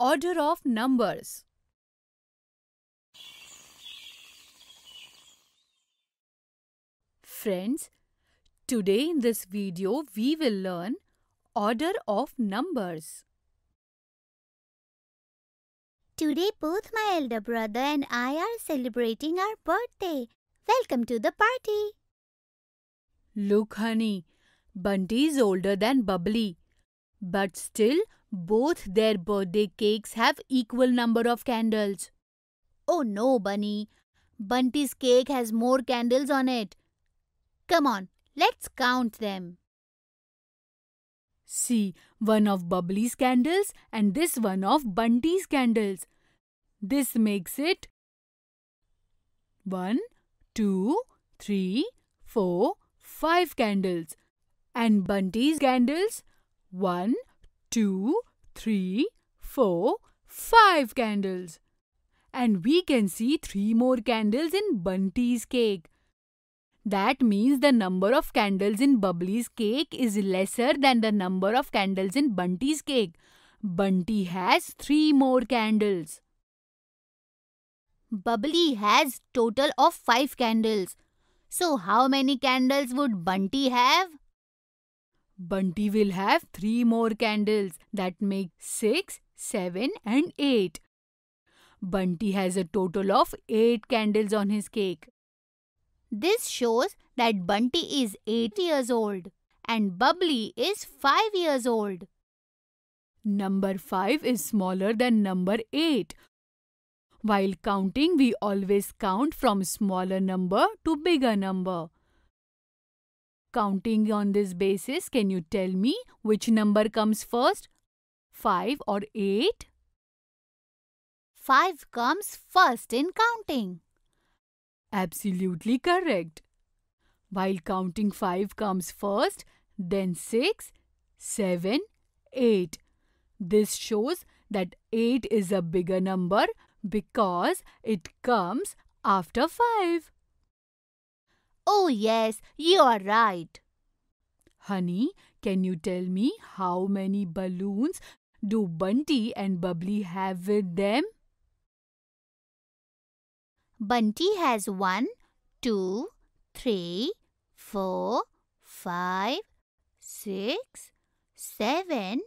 Order of numbers. Friends, today in this video we will learn order of numbers. Today both my elder brother and I are celebrating our birthday. Welcome to the party. Look honey, Bunty is older than Bubbly, but still both their birthday cakes have equal number of candles. Oh no, Bunny. Bunty's cake has more candles on it. Come on, let's count them. See, one of Bubbly's candles and this one of Bunty's candles. This makes it one, two, three, four, five candles. And Bunty's candles one, two, three, four, five candles. And we can see three more candles in Bunty's cake. That means the number of candles in Bubbly's cake is lesser than the number of candles in Bunty's cake. Bunty has three more candles. Bubbly has total of five candles. So how many candles would Bunty have? Bunty will have three more candles that make six, seven, and eight. Bunty has a total of eight candles on his cake. This shows that Bunty is eight years old and Bubbly is five years old. Number five is smaller than number eight. While counting, we always count from smaller number to bigger number. Counting on this basis, can you tell me which number comes first? 5 or 8? 5 comes first in counting. Absolutely correct. While counting 5 comes first, then 6, 7, 8. This shows that 8 is a bigger number because it comes after 5. Oh, yes, you are right. Honey, can you tell me how many balloons do Bunty and Bubbly have with them? Bunty has one, two, three, four, five, six, seven,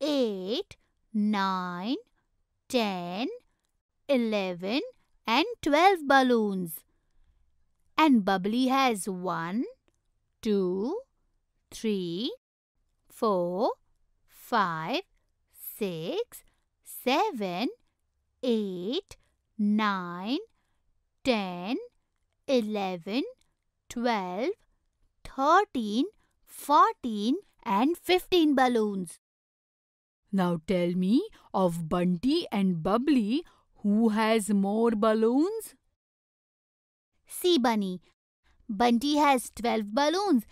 eight, nine, ten, eleven, and 12 balloons. And Bubbly has one, two, three, four, five, six, seven, eight, nine, ten, eleven, twelve, thirteen, fourteen, and 15 balloons. Now tell me of Bunty and Bubbly who has more balloons? See Bunny, Bunty has 12 balloons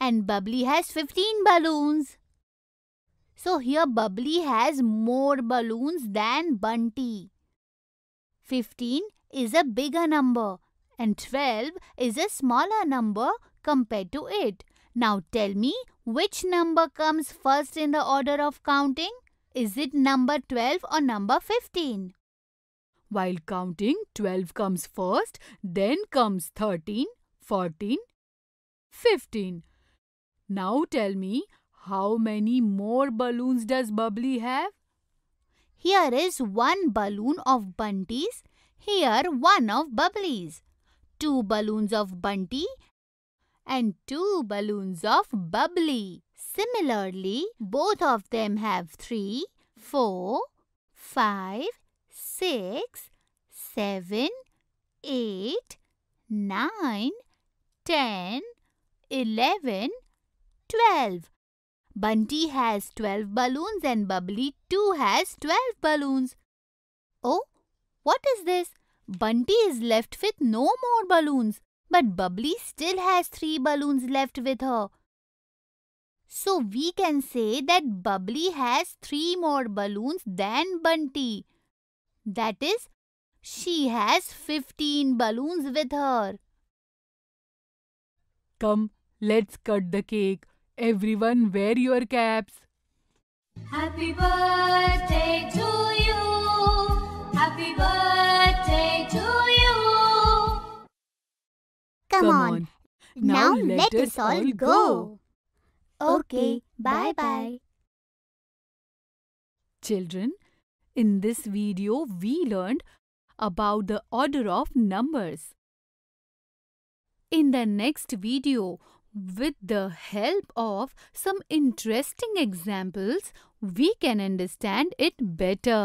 and Bubbly has 15 balloons. So here Bubbly has more balloons than Bunty. 15 is a bigger number and 12 is a smaller number compared to it. Now tell me which number comes first in the order of counting? Is it number 12 or number 15? While counting, 12 comes first, then comes 13, 14, 15. Now tell me, how many more balloons does Bubbly have? Here is one balloon of Bunty's, here one of Bubbly's, two balloons of Bunty and two balloons of Bubbly. Similarly, both of them have three, four, five, six, seven, eight, nine, ten, eleven, twelve. Bunty has 12 balloons and Bubbly too has 12 balloons. Oh, what is this? Bunty is left with no more balloons, but Bubbly still has 3 balloons left with her. So we can say that Bubbly has 3 more balloons than Bunty. That is, she has 15 balloons with her. Come, let's cut the cake. Everyone wear your caps. Happy birthday to you. Happy birthday to you. Come, Come on. on. Now, now let, let us all go. go. Okay, bye bye. Children, in this video, we learned about the order of numbers. In the next video, with the help of some interesting examples, we can understand it better.